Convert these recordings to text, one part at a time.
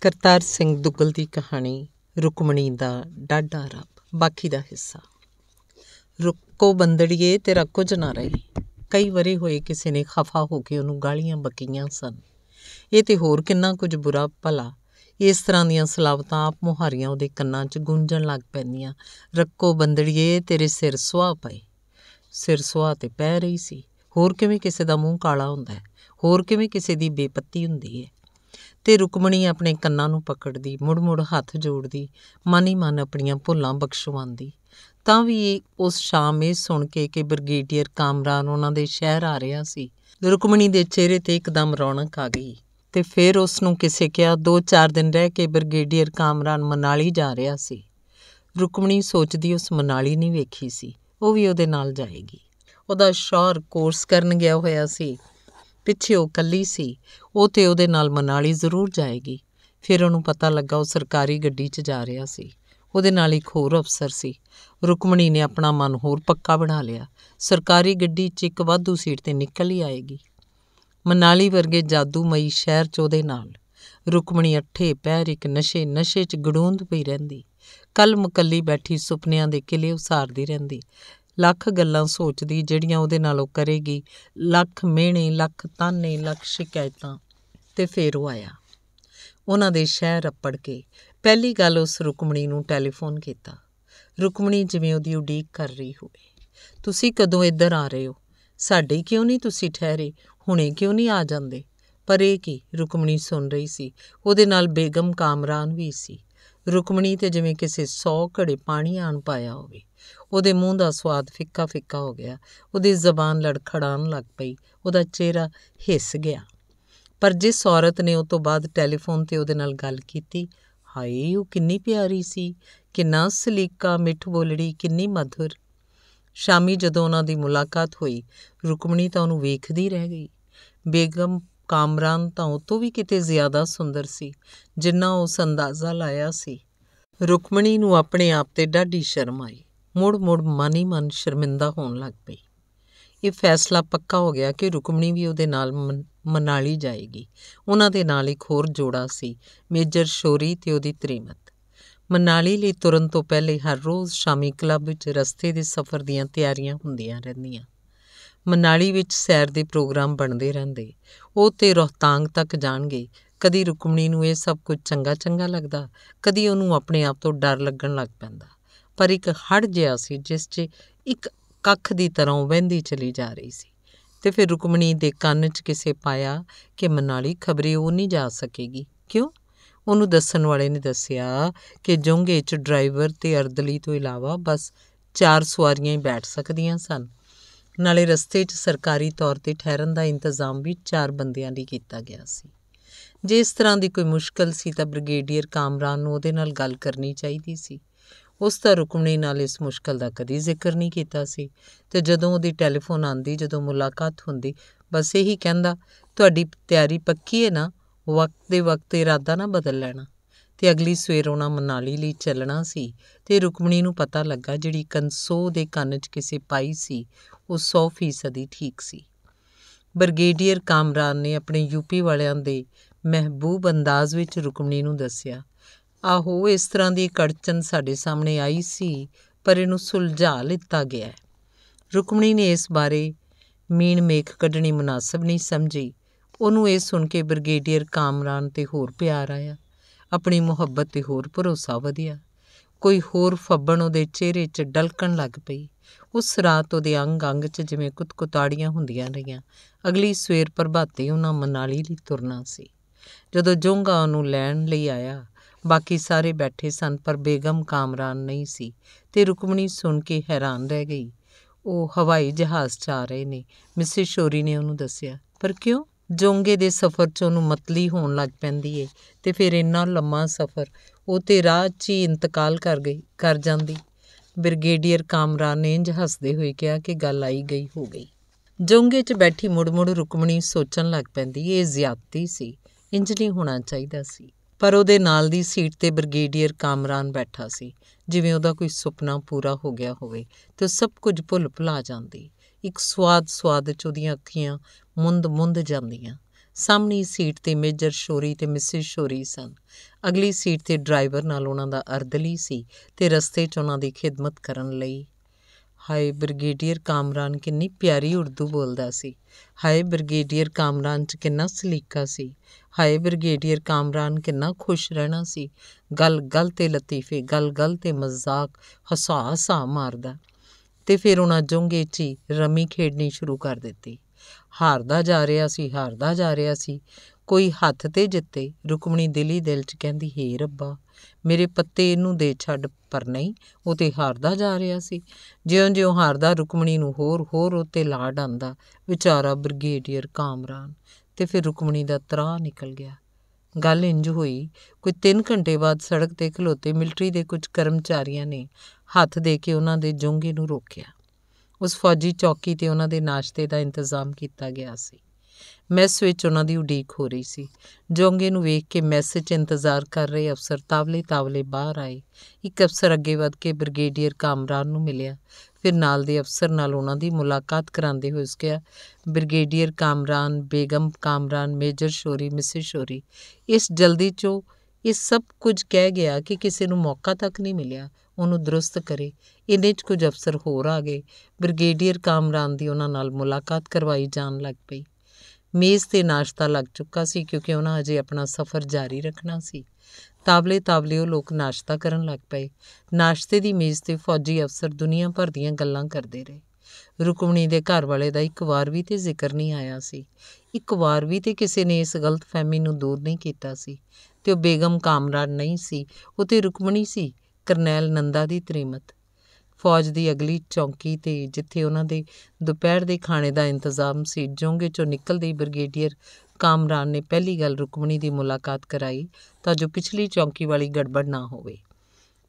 ਕਰਤਾਰ ਸਿੰਘ ਦੁੱਗਲ ਦੀ ਕਹਾਣੀ ਰੁਕਮਣੀ ਦਾ ਡਾਡਾ ਰੱਬ ਬਾਕੀ ਦਾ ਹਿੱਸਾ ਰੁੱਕੋ ਬੰਦੜੀਏ ਤੇਰਾ ਕੁਝ ਨਾ ਰਹੀ ਕਈ ਵਾਰੀ ਹੋਏ ਕਿਸੇ ਨੇ ਖਫਾ ਹੋ ਕੇ ਉਹਨੂੰ ਗਾਲੀਆਂ ਬਕੀਆਂ ਸਨ ਇਹ ਤੇ ਹੋਰ ਕਿੰਨਾ ਕੁਝ ਬੁਰਾ ਭਲਾ ਇਸ ਤਰ੍ਹਾਂ ਦੀਆਂ ਸਲਾਵਤਾਂ ਆਪ ਮੁਹਾਰੀਆਂ ਉਹਦੇ ਕੰਨਾਂ 'ਚ ਗੂੰਜਣ ਲੱਗ ਪੈਂਦੀਆਂ ਰੱਕੋ ਬੰਦੜੀਏ ਤੇਰੇ ਸਿਰ ਸੁਆਹ ਪਏ ਸਿਰ ਸੁਆਹ ਤੇ ਪੈ ਰਹੀ ਸੀ ਹੋਰ ਕਿਵੇਂ ਕਿਸੇ ਦਾ ਮੂੰਹ ਕਾਲਾ ਹੁੰਦਾ ਹੈ ਹੋਰ ਕਿਵੇਂ ਕਿਸੇ ਦੀ ਬੇਪੱਤੀ ਹੁੰਦੀ ਹੈ ਤੇ ਰੁਕਮਣੀ ਆਪਣੇ ਕੰਨਾਂ ਨੂੰ ਪਕੜਦੀ ਮੁੜ-ਮੁੜ ਹੱਥ ਜੋੜਦੀ ਮਨ ਹੀ ਮਨ ਆਪਣੀਆਂ ਭੁੱਲਾਂ ਬਖਸ਼ਵਾਉਂਦੀ ਤਾਂ ਵੀ ਉਸ ਸ਼ਾਮ ਇਹ ਸੁਣ ਕੇ ਕਿ ਬ੍ਰਿਗੇਡੀਅਰ ਕਾਮਰਾਨ ਉਹਨਾਂ ਦੇ ਸ਼ਹਿਰ ਆ ਰਿਹਾ ਸੀ ਰੁਕਮਣੀ ਦੇ ਚਿਹਰੇ ਤੇ ਇੱਕਦਮ ਰੌਣਕ ਆ ਗਈ ਤੇ ਫਿਰ ਉਸ ਨੂੰ ਕਿਸੇ ਕਿਹਾ 2-4 ਦਿਨ ਰਹਿ ਕੇ ਬ੍ਰਿਗੇਡੀਅਰ ਕਾਮਰਾਨ ਮਨਾਲੀ ਜਾ ਰਿਹਾ ਸੀ ਰੁਕਮਣੀ ਸੋਚਦੀ ਉਸ ਮਨਾਲੀ ਨਹੀਂ ਵੇਖੀ ਸੀ ਉਹ ਵੀ ਉਹਦੇ ਨਾਲ ਜਾਏਗੀ ਉਹਦਾ ਸ਼ੌਰ ਕੋਰਸ ਕਰਨ ਗਿਆ ਹੋਇਆ ਸੀ ਪਿੱਛੇ ਉਹ ਕੱਲੀ ਸੀ ਉਹ ਤੇ ਉਹਦੇ ਨਾਲ ਮਨਾਲੀ ਜ਼ਰੂਰ ਜਾਏਗੀ ਫਿਰ ਉਹਨੂੰ ਪਤਾ ਲੱਗਾ ਉਹ ਸਰਕਾਰੀ ਗੱਡੀ 'ਚ ਜਾ ਰਿਹਾ ਸੀ ਉਹਦੇ ਨਾਲ ਇੱਕ ਹੋਰ ਅਫਸਰ ਸੀ ਰੁਕਮਣੀ ਨੇ ਆਪਣਾ ਮਨ ਹੋਰ ਪੱਕਾ ਬਣਾ ਲਿਆ ਸਰਕਾਰੀ ਗੱਡੀ 'ਚ ਇੱਕ ਵਾਧੂ ਸੀਟ ਤੇ ਨਿਕਲ ਹੀ ਆਏਗੀ ਮਨਾਲੀ ਵਰਗੇ ਜਾਦੂਮਈ ਸ਼ਹਿਰ 'ਚ ਉਹਦੇ ਨਾਲ ਰੁਕਮਣੀ ਅੱਠੇ ਪੈਰ ਇੱਕ ਨਸ਼ੇ ਨਸ਼ੇ 'ਚ ਗੜੂੰਦ ਪਈ ਰਹਿੰਦੀ ਕਲਮ ਕੱਲੀ ਬੈਠੀ ਸੁਪਨਿਆਂ ਦੇ ਕਿਲੇ ਉਸਾਰਦੀ ਰਹਿੰਦੀ ਲੱਖ ਗੱਲਾਂ ਸੋਚਦੀ ਜਿਹੜੀਆਂ ਉਹਦੇ ਨਾਲ ਉਹ ਕਰੇਗੀ ਲੱਖ ਮਿਹਣੇ ਲੱਖ ਤਾਨੇ ਲੱਖ ਸ਼ਿਕਾਇਤਾਂ ਤੇ ਫੇਰ ਉਹ ਆਇਆ ਉਹਨਾਂ ਦੇ ਸ਼ਹਿਰ ਅੱਪੜ ਕੇ ਪਹਿਲੀ ਗੱਲ ਉਸ ਰੁਕਮਣੀ ਨੂੰ ਟੈਲੀਫੋਨ ਕੀਤਾ ਰੁਕਮਣੀ ਜਿਵੇਂ ਉਹਦੀ ਉਡੀਕ ਕਰ ਰਹੀ ਹੋਵੇ ਤੁਸੀਂ ਕਦੋਂ ਇੱਧਰ ਆ ਰਹੇ ਹੋ ਸਾਡੇ ਕਿਉਂ ਨਹੀਂ ਤੁਸੀਂ ਠਹਿਰੇ ਹੁਣੇ ਕਿਉਂ ਨਹੀਂ ਆ ਜਾਂਦੇ ਪਰ ਇਹ ਕੀ ਰੁਕਮਣੀ ਸੁਣ ਰਹੀ ਸੀ ਉਹਦੇ ਨਾਲ ਬੇਗਮ ਕਾਮਰਾਨ ਵੀ ਸੀ ਰੁਕਮਣੀ ਤੇ ਜਿਵੇਂ ਕਿਸੇ 100 ਘੜੇ ਪਾਣੀ ਆਣ ਪਾਇਆ ਹੋਵੇ ਉਹਦੇ ਮੂੰਹ ਦਾ ਸਵਾਦ ਫਿੱਕਾ ਫਿੱਕਾ ਹੋ ਗਿਆ ਉਹਦੀ ਜ਼ਬਾਨ ਲੜਖੜਾਣ ਲੱਗ ਪਈ ਉਹਦਾ ਚਿਹਰਾ ਹਿੱਸ ਗਿਆ ਪਰ ਜਿਸ ਔਰਤ ਨੇ ਉਹ ਤੋਂ ਬਾਅਦ ਟੈਲੀਫੋਨ ਤੇ ਉਹਦੇ ਨਾਲ ਗੱਲ ਕੀਤੀ ਹਾਏ ਉਹ ਕਿੰਨੀ ਪਿਆਰੀ ਸੀ ਕਿੰਨਾ ਸਲੀਕਾ ਮਿੱਠ ਬੋਲੜੀ ਕਿੰਨੀ ਮధుਰ ਸ਼ਾਮੀ ਜਦੋਂ ਉਹਨਾਂ ਦੀ ਮੁਲਾਕਾਤ ਹੋਈ ਰੁਕਮਣੀ ਤਾਂ ਉਹਨੂੰ ਵੇਖਦੀ ਰਹਿ ਗਈ ਬੇਗਮ ਕਾਮਰਾਨ ਤਾਂ ਉਹ ਤੋਂ ਵੀ ਕਿਤੇ ਜ਼ਿਆਦਾ ਸੁੰਦਰ ਸੀ ਜਿੰਨਾ ਉਸ ਅੰਦਾਜ਼ਾ ਲਾਇਆ ਸੀ ਰੁਕਮਣੀ ਨੂੰ ਆਪਣੇ ਆਪ ਤੇ ਡਾਢੀ ਸ਼ਰਮ ਆਈ ਮੁੜ ਮੁੜ ਮਨ ਹੀ ਮਨ ਸ਼ਰਮਿੰਦਾ ਹੋਣ ਲੱਗ ਪਈ ਇਹ ਫੈਸਲਾ ਪੱਕਾ ਹੋ ਗਿਆ ਕਿ ਰੁਕਮਣੀ ਵੀ ਉਹਦੇ ਨਾਲ ਮਨਾਲੀ ਜਾਏਗੀ ਉਹਨਾਂ ਦੇ ਨਾਲ ਇੱਕ ਹੋਰ ਜੋੜਾ ਸੀ ਮੇਜਰ ਸ਼ੋਰੀ ਤੇ ਉਹਦੀ ਤ੍ਰੀਮਤ ਮਨਾਲੀ ਲਈ ਤੁਰਨ ਤੋਂ ਪਹਿਲੇ ਹਰ ਰੋਜ਼ ਸ਼ਾਮੀ ਕਲੱਬ ਵਿੱਚ ਰਸਤੇ ਦੇ ਸਫ਼ਰ ਦੀਆਂ ਤਿਆਰੀਆਂ ਹੁੰਦੀਆਂ ਰਹਿੰਦੀਆਂ ਮਨਾਲੀ ਵਿੱਚ ਸੈਰ ਦੇ ਪ੍ਰੋਗਰਾਮ ਬਣਦੇ ਰਹਿੰਦੇ ਉਹ ਤੇ ਰੋਹਤਾਂਗ ਤੱਕ ਜਾਣਗੇ ਕਦੀ ਰੁਕਮਣੀ ਨੂੰ ਇਹ ਸਭ ਕੁਝ ਚੰਗਾ ਚੰਗਾ ਲੱਗਦਾ ਕਦੀ ਉਹਨੂੰ ਆਪਣੇ ਆਪ ਤੋਂ ਡਰ ਲੱਗਣ ਲੱਗ ਪੈਂਦਾ ਪਰ ਇੱਕ ਹੜ ਜਿਹਾ ਸੀ ਜਿਸ 'ਚ ਇੱਕ ਕੱਖ ਦੀ ਤਰ੍ਹਾਂ ਵਹਿੰਦੀ ਚਲੀ ਜਾ ਰਹੀ ਸੀ ਤੇ ਫਿਰ ਰੁਕਮਣੀ ਦੇ ਕੰਨ 'ਚ ਕਿਸੇ ਪਾਇਆ ਕਿ ਮਨਾਲੀ ਖਬਰੇ ਉਹ ਨਹੀਂ ਜਾ ਸਕੇਗੀ ਕਿਉਂ ਉਹਨੂੰ ਦੱਸਣ ਵਾਲੇ ਨੇ ਦੱਸਿਆ ਕਿ ਜੋਂਗੇ 'ਚ ਡਰਾਈਵਰ ਤੇ ਅਰਦਲੀ ਤੋਂ ਇਲਾਵਾ ਬਸ ਚਾਰ ਸਵਾਰੀਆਂ ਹੀ ਬੈਠ ਸਕਦੀਆਂ ਸਨ ਨਾਲੇ ਰਸਤੇ 'ਚ ਸਰਕਾਰੀ ਤੌਰ ਤੇ ਠਹਿਰਨ ਦਾ ਇੰਤਜ਼ਾਮ ਵੀ ਚਾਰ ਬੰਦਿਆਂ ਲਈ ਕੀਤਾ ਗਿਆ ਸੀ ਜੇ ਇਸ ਤਰ੍ਹਾਂ ਦੀ ਕੋਈ ਮੁਸ਼ਕਲ ਸੀ ਤਾਂ ਬ੍ਰਿਗੇਡੀਅਰ ਕਾਮਰਾਨ ਨੂੰ ਉਹਦੇ ਨਾਲ ਗੱਲ ਕਰਨੀ ਚਾਹੀਦੀ ਸੀ ਉਸ ਤਾਂ ਰੁਕਮਣੀ ਨਾਲ ਇਸ ਮੁਸ਼ਕਲ ਦਾ ਕਦੀ ਜ਼ਿਕਰ ਨਹੀਂ ਕੀਤਾ ਸੀ ਤੇ ਜਦੋਂ ਉਹਦੀ ਟੈਲੀਫੋਨ ਆਂਦੀ ਜਦੋਂ ਮੁਲਾਕਾਤ ਹੁੰਦੀ ਬਸ ਇਹੀ ਕਹਿੰਦਾ ਤੁਹਾਡੀ ਤਿਆਰੀ ਪੱਕੀ ਹੈ ਨਾ ਵਕਤ ਦੇ ਵਕਤ ਇਰਾਦਾ ਨਾ ਬਦਲ ਲੈਣਾ ਤੇ ਅਗਲੀ ਸਵੇਰ ਉਹਨਾਂ ਮਨਾਲੀ ਲਈ ਚੱਲਣਾ ਸੀ ਤੇ ਰੁਕਮਣੀ ਨੂੰ ਪਤਾ ਲੱਗਾ ਜਿਹੜੀ ਕੰਸੋ ਦੇ ਕੰਨ 'ਚ ਕਿਸੇ ਪਾਈ ਸੀ ਉਹ 100% ਠੀਕ ਸੀ ਬਰਗੇਡੀਅਰ ਕਾਮਰਾਨ ਨੇ ਆਪਣੇ ਯੂਪੀ ਵਾਲਿਆਂ ਦੇ ਮਹਿਬੂਬ ਅੰਦਾਜ਼ ਵਿੱਚ ਰੁਕਮਣੀ ਨੂੰ ਦੱਸਿਆ ਆਹੋ ਇਸ ਤਰ੍ਹਾਂ ਦੀ ਕੜਚਨ ਸਾਡੇ ਸਾਹਮਣੇ ਆਈ ਸੀ ਪਰ ਇਹਨੂੰ ਸੁਲਝਾ ਲਿੱਤਾ ਗਿਆ ਰੁਕਮਣੀ ਨੇ ਇਸ ਬਾਰੇ ਮੀਣ ਮੇਖ ਕੱਢਣੀ ਮੁਨਾਸਬ ਨਹੀਂ ਸਮਝੀ ਉਹਨੂੰ ਇਹ ਸੁਣ ਕੇ ਬ੍ਰਿਗੇਡੀਅਰ ਕਾਮਰਾਨ ਤੇ ਹੋਰ ਪਿਆਰ ਆਇਆ ਆਪਣੀ ਮੁਹੱਬਤ ਤੇ ਹੋਰ ਭਰੋਸਾ ਵਧਿਆ ਕੋਈ ਹੋਰ ਫੱਬਣ ਉਹਦੇ ਚਿਹਰੇ 'ਚ ਡਲਕਣ ਲੱਗ ਪਈ ਉਸ ਰਾਤ ਉਹਦੇ ਅੰਗ-ਅੰਗ 'ਚ ਜਿਵੇਂ ਕੁਤਕੁਤਾੜੀਆਂ ਹੁੰਦੀਆਂ ਰਹੀਆਂ ਅਗਲੀ ਸਵੇਰ ਪ੍ਰਭਾਤੇ ਉਹਨਾਂ ਮਨਾਲੀ ਲਈ ਤੁਰਨਾ ਸੀ ਜਦੋਂ ਜੋਂਗਾ ਉਹਨੂੰ ਲੈਣ ਲਈ ਆਇਆ ਬਾਕੀ ਸਾਰੇ ਬੈਠੇ ਸਨ ਪਰ ਬੇਗਮ ਕਾਮਰਾਨ ਨਹੀਂ ਸੀ ਤੇ ਰੁਕਮਣੀ ਸੁਣ ਕੇ ਹੈਰਾਨ ਰਹਿ ਗਈ ਉਹ ਹਵਾਈ ਜਹਾਜ਼ 'ਚ ਆ ਰਹੇ ਨੇ ਮਿਸਿਸ ਸ਼ੋਰੀ ਨੇ ਉਹਨੂੰ ਦੱਸਿਆ ਪਰ ਕਿਉਂ ਜੋਂਗੇ ਦੇ ਸਫ਼ਰ 'ਚ ਉਹਨੂੰ ਮਤਲੀ ਹੋਣ ਲੱਗ ਪੈਂਦੀ ਏ ਤੇ ਫਿਰ ਇੰਨਾ ਲੰਮਾ ਸਫ਼ਰ ਉਹ ਤੇ ਰਾਹ 'ਚ ਹੀ ਇੰਤਕਾਲ ਕਰ ਗਈ ਕਰ ਜਾਂਦੀ ਬ੍ਰਿਗੇਡੀਅਰ ਕਾਮਰਾਨ ਨੇ ਇੰਜ ਹੱਸਦੇ ਹੋਏ ਕਿਹਾ ਕਿ ਗੱਲ ਆਈ ਗਈ ਹੋ ਗਈ ਜੋਂਗੇ 'ਚ ਬੈਠੀ ਮੁੜ-ਮੁੜ ਰੁਕਮਣੀ ਸੋਚਣ ਲੱਗ ਪੈਂਦੀ ਇਹ ਜ਼ਿਆਦਤੀ ਸੀ ਇੰਜ ਨਹੀਂ ਹੋਣਾ ਚਾਹੀਦਾ ਸੀ ਪਰ ਉਹਦੇ ਨਾਲ ਦੀ ਸੀਟ ਤੇ ਬ੍ਰਿਗੇਡੀਅਰ ਕਾਮਰਾਨ ਬੈਠਾ ਸੀ ਜਿਵੇਂ ਉਹਦਾ ਕੋਈ ਸੁਪਨਾ ਪੂਰਾ ਹੋ ਗਿਆ ਹੋਵੇ ਤੇ ਸਭ ਕੁਝ ਭੁੱਲ ਭੁਲਾ ਜਾਂਦੀ ਇੱਕ ਸਵਾਦ ਸਵਾਦ ਚ ਉਹਦੀਆਂ ਅੱਖੀਆਂ ਮੁੰਦ ਮੁੰਦ ਜਾਂਦੀਆਂ ਸਾਹਮਣੀ ਸੀਟ ਤੇ ਮੇਜਰ ਸ਼ੋਰੀ ਤੇ ਮਿਸਿਸ ਸ਼ੋਰੀ ਸਨ ਅਗਲੀ ਸੀਟ ਤੇ ਡਰਾਈਵਰ ਨਾਲ ਉਹਨਾਂ ਦਾ ਅਰਦਲੀ ਸੀ ਤੇ ਰਸਤੇ 'ਚ ਉਹਨਾਂ ਦੀ ਖਿਦਮਤ ਕਰਨ ਲਈ ਹਾਏ ਬ੍ਰਿਗੇਡੀਅਰ ਕਾਮਰਾਨ ਕਿੰਨੀ ਪਿਆਰੀ ਉਰਦੂ ਬੋਲਦਾ ਸੀ ਹਾਏ ਬ੍ਰਿਗੇਡੀਅਰ ਕਾਮਰਾਨ 'ਚ ਕਿੰਨਾ ਸਲੀਕਾ ਸੀ ਹਾਏ ਬ੍ਰਿਗੇਡੀਅਰ ਕਾਮਰਾਨ ਕਿੰਨਾ ਖੁਸ਼ ਰਹਿਣਾ ਸੀ ਗੱਲ ਗੱਲ ਤੇ ਲਤੀਫੇ ਗੱਲ ਗੱਲ ਤੇ ਮਜ਼ਾਕ ਹਸਾ ਹਸਾ ਮਾਰਦਾ ਤੇ ਫਿਰ ਉਹਨਾਂ ਜੋਂਗੇ 'ਚ ਰਮੀ ਖੇਡਣੀ ਸ਼ੁਰੂ ਕਰ ਦਿੱਤੀ ਹਾਰਦਾ ਜਾ ਰਿਹਾ ਸੀ ਹਾਰਦਾ ਜਾ ਰਿਹਾ ਸੀ ਕੋਈ ਹੱਥ ਤੇ ਜਿੱਤੇ ਰੁਕਮਣੀ ਦਿਲੀ ਦਿਲ 'ਚ ਕਹਿੰਦੀ ਹੇ ਰੱਬਾ ਮੇਰੇ ਪੱਤੇ ਇਹਨੂੰ ਦੇ ਛੱਡ ਪਰ ਨਹੀਂ ਉਹ ਤੇ ਹਾਰਦਾ ਜਾ ਰਿਹਾ ਸੀ ਜਿਉਂ-ਜਿਉਂ ਹਾਰਦਾ ਰੁਕਮਣੀ ਨੂੰ ਹੋਰ-ਹੋਰ ਤੇ ਲਾੜ ਆਂਦਾ ਵਿਚਾਰਾ ਬ੍ਰਿਗੇਡੀਅਰ ਕਾਮਰਾਨ ਤੇ ਫਿਰ ਰੁਕਮਣੀ ਦਾ ਤਰਾ ਨਿਕਲ ਗਿਆ ਗੱਲ ਇੰਜ ਹੋਈ ਕੋਈ 3 ਘੰਟੇ ਬਾਅਦ ਸੜਕ ਤੇ ਖਲੋਤੇ ਮਿਲਟਰੀ ਦੇ ਕੁਝ ਕਰਮਚਾਰੀਆਂ ਨੇ ਹੱਥ ਦੇ ਕੇ ਉਹਨਾਂ ਦੇ ਜੁੰਗੇ ਨੂੰ ਰੋਕਿਆ ਉਸ ਫੌਜੀ ਚੌਕੀ ਤੇ ਉਹਨਾਂ ਦੇ ਨਾਸ਼ਤੇ ਦਾ ਇੰਤਜ਼ਾਮ ਕੀਤਾ ਗਿਆ ਸੀ ਮੈਸ ਵਿੱਚ ਉਹਨਾਂ ਦੀ ਉਡੀਕ ਹੋ ਰਹੀ ਸੀ ਜੋਂਗੇ ਨੂੰ ਵੇਖ ਕੇ ਮੈਸ ਇੰਤਜ਼ਾਰ ਕਰ ਰਹੇ ਅਫਸਰ ਤਾਵਲੇ-ਤਾਵਲੇ ਬਾਹਰ ਆਏ ਇੱਕ ਅਫਸਰ ਅੱਗੇ ਵੱਧ ਕੇ ਬ੍ਰਿਗੇਡੀਅਰ ਕਾਮਰਾਨ ਨੂੰ ਮਿਲਿਆ ਫਿਰ ਨਾਲ ਦੇ ਅਫਸਰ ਨਾਲ ਉਹਨਾਂ ਦੀ ਮੁਲਾਕਾਤ ਕਰਾਉਂਦੇ ਹੋਏ ਉਸ ਕਿਹਾ brigadier Kamran Begum Kamran major Shori Mrs Shori ਇਸ ਜਲਦੀ ਚੋ ਇਹ ਸਭ ਕੁਝ ਕਹਿ ਗਿਆ ਕਿ ਕਿਸੇ ਨੂੰ ਮੌਕਾ ਤੱਕ ਨਹੀਂ ਮਿਲਿਆ ਉਹਨੂੰ ਦਰੁਸਤ ਕਰੇ ਇਹਦੇ 'ਚ ਕੁਝ ਅਫਸਰ ਹੋਰ ਆ ਗਏ ਬ੍ਰਿਗੇਡੀਅਰ ਕਾਮਰਾਨ ਦੀ ਉਹਨਾਂ ਨਾਲ ਮੁਲਾਕਾਤ ਕਰਵਾਈ ਜਾਣ ਲੱਗ ਪਈ ਮੇਜ਼ ਤੇ ਨਾਸ਼ਤਾ ਲੱਗ ਚੁੱਕਾ ਸੀ ਕਿਉਂਕਿ ਉਹਨਾਂ ਅਜੇ ਆਪਣਾ ਸਫ਼ਰ ਜਾਰੀ ਰੱਖਣਾ ਸੀ ਤਾਬਲੇ ਤਾਬਲੇ ਉਹ ਲੋਕ ਨਾਸ਼ਤਾ ਕਰਨ ਲੱਗ ਪਏ ਨਾਸ਼ਤੇ ਦੀ ਮੇਜ਼ ਤੇ ਫੌਜੀ ਅਫਸਰ ਦੁਨੀਆ ਭਰ ਦੀਆਂ ਗੱਲਾਂ ਕਰਦੇ ਰਹੇ ਰੁਕਮਣੀ ਦੇ ਘਰ ਵਾਲੇ ਦਾ ਇੱਕ ਵਾਰ ਵੀ ਤੇ ਜ਼ਿਕਰ ਨਹੀਂ ਆਇਆ ਸੀ ਇੱਕ ਵਾਰ ਵੀ ਤੇ ਕਿਸੇ ਨੇ ਇਸ ਗਲਤ ਫਹਿਮੀ ਨੂੰ ਦੂਰ ਨਹੀਂ ਕੀਤਾ ਸੀ ਤੇ ਉਹ ਬੇਗਮ ਕਾਮਰਾਨ ਨਹੀਂ ਸੀ ਉਹ ਤੇ ਰੁਕਮਣੀ ਸੀ ਕਰਨੈਲ ਨੰਦਾ ਦੀ ਤ੍ਰੀਮਤ ਫੌਜ ਦੀ ਅਗਲੀ ਚੌਂਕੀ ਤੇ ਜਿੱਥੇ ਉਹਨਾਂ ਦੇ ਦੁਪਹਿਰ ਦੇ ਖਾਣੇ ਦਾ ਇੰਤਜ਼ਾਮ ਸੀ ਜੋਂਗੇ ਚੋਂ ਨਿਕਲਦੇ ਬ੍ਰਿਗੇਡੀਅਰ ਕਾਮਰਾਨ ਨੇ ਪਹਿਲੀ ਗੱਲ ਰੁਕਮਣੀ ਦੀ ਮੁਲਾਕਾਤ ਕਰਾਈ ਤਾਂ ਜੋ ਪਿਛਲੀ ਚੌਂਕੀ ਵਾਲੀ ਗੜਬੜ ਨਾ ਹੋਵੇ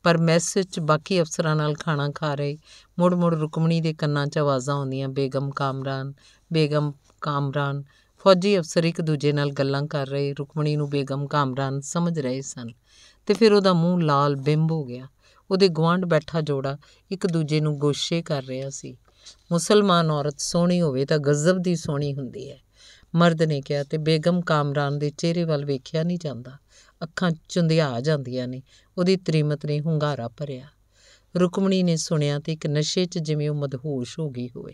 ਪਰ ਮੈਸ ਵਿੱਚ ਬਾਕੀ ਅਫਸਰਾਂ ਨਾਲ ਖਾਣਾ ਖਾ ਰਹੇ ਮੁੜ-ਮੁੜ ਰੁਕਮਣੀ ਦੇ ਕੰਨਾਂ 'ਚ ਆਵਾਜ਼ਾਂ ਆਉਂਦੀਆਂ ਬੇਗਮ ਕਾਮਰਾਨ ਬੇਗਮ ਕਾਮਰਾਨ ਫੌਜੀ ਅਫਸਰ ਇੱਕ ਦੂਜੇ ਨਾਲ ਗੱਲਾਂ ਕਰ ਰਹੇ ਰੁਕਮਣੀ ਨੂੰ ਬੇਗਮ ਕਾਮਰਾਨ ਸਮਝ ਰਹੇ ਸਨ ਤੇ ਫਿਰ ਉਹਦਾ ਮੂੰਹ ਲਾਲ ਬਿੰਬ ਹੋ ਗਿਆ ਉਹਦੇ ਗਵਾਂਡ ਬੈਠਾ ਜੋੜਾ ਇੱਕ ਦੂਜੇ ਨੂੰ ਗੋਸ਼ੇ ਕਰ ਰਿਹਾ ਸੀ ਮੁਸਲਮਾਨ ਔਰਤ ਸੋਹਣੀ ਹੋਵੇ ਤਾਂ ਗਜ਼ਬ ਦੀ ਸੋਹਣੀ ਹੁੰਦੀ ਹੈ ਮਰਦ ਨੇ ਕਿਹਾ ਤੇ ਬੇਗਮ ਕਾਮਰਾਨ ਦੇ ਚਿਹਰੇ ਵੱਲ ਵੇਖਿਆ ਨਹੀਂ ਜਾਂਦਾ ਅੱਖਾਂ ਚੁੰਧਿਆ ਜਾਂਦੀਆਂ ਨੇ ਉਹਦੀ ਤ੍ਰਿਮਤ ਨੇ ਹੁੰਗਾਰਾ ਭਰਿਆ ਰੁਕਮਣੀ ਨੇ ਸੁਣਿਆ ਤੇ ਇੱਕ ਨਸ਼ੇ 'ਚ ਜਿਵੇਂ ਉਹ ਮਦਹੋਸ਼ ਹੋ ਗਈ ਹੋਵੇ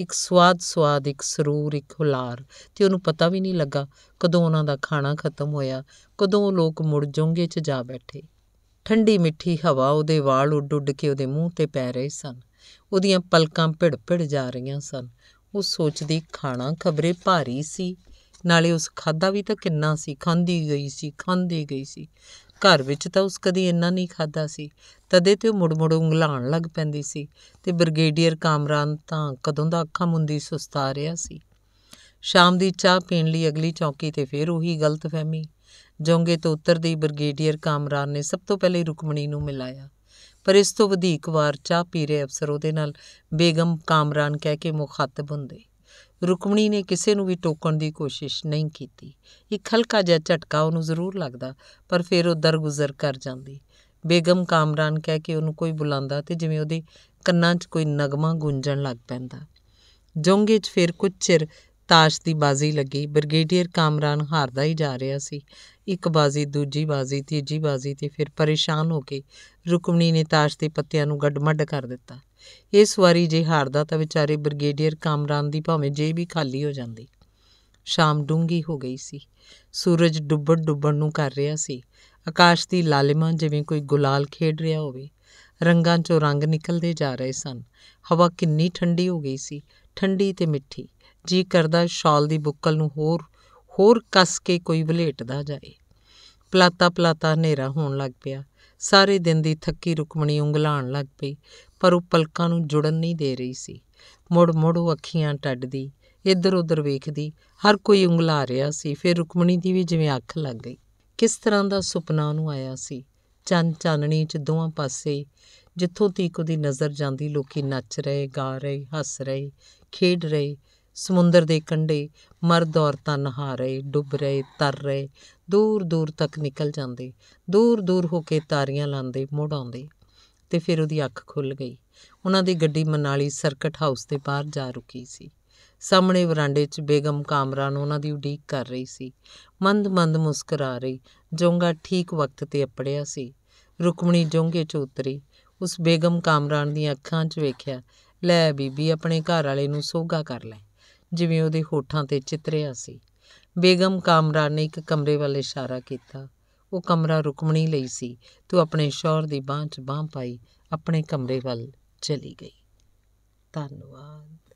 ਇੱਕ ਸਵਾਦ ਸਵਾਦ ਇੱਕ ਸਰੂਰ ਇੱਕ ਹੁਲਾਰ ਤੇ ਉਹਨੂੰ ਪਤਾ ਵੀ ਨਹੀਂ ਲੱਗਾ ਕਦੋਂ ਉਹਨਾਂ ਦਾ ਖਾਣਾ ਖਤਮ ਹੋਇਆ ਕਦੋਂ ਲੋਕ ਮੁੜ ਜੋਂਗੇ 'ਚ ਜਾ ਬੈਠੇ ਠੰਡੀ ਮਿੱਠੀ ਹਵਾ ਉਹਦੇ ਵਾਲ ਉੱਡ ਉੱਡ ਕੇ ਉਹਦੇ ਮੂੰਹ ਤੇ ਪੈ ਰਹੇ ਸਨ ਉਹਦੀਆਂ ਪਲਕਾਂ ਭਿੜ-ਭਿੜ ਜਾ ਰਹੀਆਂ ਸਨ ਉਹ ਸੋਚਦੀ ਖਾਣਾ ਖਬਰੇ ਭਾਰੀ ਸੀ ਨਾਲੇ ਉਸ ਖਾਦਾ ਵੀ ਤਾਂ ਕਿੰਨਾ ਸੀ ਖਾਂਦੀ ਗਈ ਸੀ ਖਾਂਦੀ ਗਈ ਸੀ ਘਰ ਵਿੱਚ ਤਾਂ ਉਸ ਕਦੀ ਇੰਨਾ ਨਹੀਂ ਖਾਦਾ ਸੀ ਤਦੇ ਤੇ ਉਹ ਮੁੜ-ਮੁੜ ਉਂਗਲਾਣ ਲੱਗ ਪੈਂਦੀ ਸੀ ਤੇ ਬ੍ਰਿਗੇਡੀਅਰ ਕਾਮਰਾਨ ਤਾਂ ਕਦੋਂ ਦਾ ਅੱਖਾਂ ਮੁੰਦੀ ਸੁਸਤਾ ਰਿਹਾ ਸੀ ਸ਼ਾਮ ਦੀ ਚਾਹ ਪੀਣ ਲਈ ਅਗਲੀ ਚੌਕੀ ਤੇ ਫੇਰ ਉਹੀ ਗਲਤਫਹਿਮੀ ਜੋਂਗੇ ਤੋਂ ਦੀ ਬ੍ਰਿਗੇਡੀਅਰ ਕਾਮਰਾਨ ਨੇ ਸਭ ਤੋਂ ਪਹਿਲੇ ਰੁਕਮਣੀ ਨੂੰ ਮਿਲਾਇਆ ਪਰ ਇਸ ਤੋਂ ਵਧੇਕ ਵਾਰ ਚਾਹ ਪੀ ਰਹੇ ਅਫਸਰ ਉਹਦੇ ਨਾਲ ਬੇਗਮ ਕਾਮਰਾਨ ਕਹਿ ਕੇ ਮੁਖਾਤਬ ਹੁੰਦੇ ਰੁਕਮਣੀ ਨੇ ਕਿਸੇ ਨੂੰ ਵੀ ਟੋਕਣ ਦੀ ਕੋਸ਼ਿਸ਼ ਨਹੀਂ ਕੀਤੀ ਇੱਕ ਹਲਕਾ ਜਿਹਾ ਝਟਕਾ ਉਹਨੂੰ ਜ਼ਰੂਰ ਲੱਗਦਾ ਪਰ ਫਿਰ ਉਹ ਦਰਗੁਜ਼ਰ ਕਰ ਜਾਂਦੀ ਬੇਗਮ ਕਾਮਰਾਨ ਕਹਿ ਕੇ ਉਹਨੂੰ ਕੋਈ ਬੁਲਾਉਂਦਾ ਤੇ ਜਿਵੇਂ ਉਹਦੇ ਕੰਨਾਂ 'ਚ ਕੋਈ ਨਗਮਾ ਗੂੰਜਣ ਲੱਗ ਪੈਂਦਾ ਜੋਂਗੇ 'ਚ ਫਿਰ ਕੁਝ ਚਿਰ ਤਾਸ਼ ਦੀ ਬਾਜ਼ੀ ਲੱਗੀ ਬ੍ਰਿਗੇਡੀਅਰ ਕਾਮਰਾਨ ਹਾਰਦਾ ਹੀ ਜਾ ਰਿਹਾ ਸੀ ਇੱਕ ਬਾਜ਼ੀ ਦੂਜੀ ਬਾਜ਼ੀ ਤੀਜੀ ਬਾਜ਼ੀ ਤੇ ਫਿਰ ਪਰੇਸ਼ਾਨ ਹੋ ਕੇ ਰੁਕਮਣੀ ਨੇ ਤਾਸ਼ ਦੇ ਪੱਤਿਆਂ ਨੂੰ ਗੱਡਮੱਡ ਕਰ ਦਿੱਤਾ ਇਸ ਵਾਰੀ ਜੇ ਹਾਰਦਾ ਤਾਂ ਵਿਚਾਰੇ ਬ੍ਰਿਗੇਡੀਅਰ ਕਾਮਰਾਨ ਦੀ ਭਾਵੇਂ ਜੇਬ ਵੀ ਖਾਲੀ ਹੋ ਜਾਂਦੀ ਸ਼ਾਮ ਡੂੰਗੀ ਹੋ ਗਈ ਸੀ ਸੂਰਜ ਡੁੱਬਣ ਡੁੱਬਣ ਨੂੰ ਕਰ ਰਿਹਾ ਸੀ ਆਕਾਸ਼ ਦੀ ਲਾਲਿਮਾ ਜਿਵੇਂ ਕੋਈ ਗੁਲਾਲ ਖੇਡ ਰਿਹਾ ਹੋਵੇ ਰੰਗਾਂ 'ਚੋਂ ਰੰਗ ਨਿਕਲਦੇ ਜਾ ਰਹੇ ਸਨ ਹਵਾ ਕਿੰਨੀ ਠੰਡੀ ਹੋ ਗਈ ਸੀ ਠੰਡੀ ਤੇ ਮਿੱਠੀ ਜੀ ਕਰਦਾ ਸ਼ਾਲ ਦੀ ਬੁੱਕਲ ਨੂੰ ਹੋਰ ਹੋਰ ਕੱਸ ਕੇ ਕੋਈ ਬੁਲੇਟਦਾ ਜਾਏ ਪਲਾਤਾ ਪਲਾਤਾ ਹਨੇਰਾ ਹੋਣ ਲੱਗ ਪਿਆ ਸਾਰੇ ਦਿਨ ਦੀ ਥੱਕੀ ਰੁਕਮਣੀ ਉਂਗਲਾਂ ਲੱਗ ਪਈ ਪਰ ਉਹ ਪਲਕਾਂ ਨੂੰ ਜੁੜਨ ਨਹੀਂ ਦੇ ਰਹੀ ਸੀ ਮੁੜ ਮੁੜ ਉਹ ਅੱਖੀਆਂ ਟੱਡਦੀ ਇੱਧਰ ਉੱਧਰ ਵੇਖਦੀ ਹਰ ਕੋਈ ਉਂਗਲਾ ਰਿਹਾ ਸੀ ਫਿਰ ਰੁਕਮਣੀ ਦੀ ਵੀ ਜਿਵੇਂ ਅੱਖ ਲੱਗ ਗਈ ਕਿਸ ਤਰ੍ਹਾਂ ਦਾ ਸੁਪਨਾ ਉਹਨੂੰ ਆਇਆ ਸੀ ਚੰਨ ਚਾਨਣੀ 'ਚ ਦੋਹਾਂ ਪਾਸੇ ਜਿੱਥੋਂ ਤੀਕ ਉਹਦੀ ਨਜ਼ਰ ਜਾਂਦੀ ਲੋਕੀ ਨੱਚ ਰਹੇ ਗਾ ਰਹੇ ਹੱਸ ਰਹੇ ਖੇਡ ਰਹੇ ਸਮੁੰਦਰ ਦੇ ਕੰਢੇ ਮਰਦ ਔਰਤਾਂ ਨਹਾ ਰਹੇ ਡੁੱਬ ਰਹੇ ਤਰ ਰਹੇ ਦੂਰ ਦੂਰ ਤੱਕ ਨਿਕਲ ਜਾਂਦੇ ਦੂਰ ਦੂਰ ਹੋ ਕੇ ਤਾਰੀਆਂ ਲਾਂਦੇ ਮੁੜ ਆਉਂਦੇ ਤੇ ਫਿਰ ਉਹਦੀ ਅੱਖ ਖੁੱਲ ਗਈ ਉਹਨਾਂ ਦੀ ਗੱਡੀ ਮਨਾਲੀ ਸਰਕਟ ਹਾਊਸ ਦੇ ਬਾਹਰ ਜਾ ਰੁਕੀ ਸੀ ਸਾਹਮਣੇ ਵਰਾਂਡੇ 'ਚ ਬੇਗਮ ਕਾਮਰਾਨ ਉਹਨਾਂ ਦੀ ਉਡੀਕ ਕਰ ਰਹੀ ਸੀ ਮੰਦ-ਮੰਦ ਮੁਸਕਰਾ ਰਹੀ ਜੋਂਗਾ ਠੀਕ ਵਕਤ ਤੇ ਅਪੜਿਆ ਸੀ ਰੁਕਮਣੀ ਜੋਂਗੇ 'ਚ ਉਤਰੀ ਉਸ ਬੇਗਮ ਕਾਮਰਾਨ ਦੀਆਂ ਅੱਖਾਂ 'ਚ ਵੇਖਿਆ ਲੈ ਬੀਬੀ ਆਪਣੇ ਘਰ ਵਾਲੇ ਨੂੰ ਸੋਗਾ ਕਰ ਲੈ ਜਿਵੇਂ ਉਹਦੇ ਹੋਠਾਂ ਤੇ ਚਿਤਰਿਆ ਸੀ ਬੇਗਮ ਕਾਮਰਾ ਨੇ ਇੱਕ ਕਮਰੇ ਵੱਲ ਇਸ਼ਾਰਾ ਕੀਤਾ ਉਹ ਕਮਰਾ ਰੁਕਮਣੀ ਲਈ ਸੀ ਤੂੰ ਆਪਣੇ ਸ਼ੌਹਰ ਦੀ ਬਾਹ 'ਚ ਬਾਹ ਪਾਈ ਆਪਣੇ ਕਮਰੇ ਵੱਲ ਚਲੀ ਗਈ ਧੰਨਵਾਦ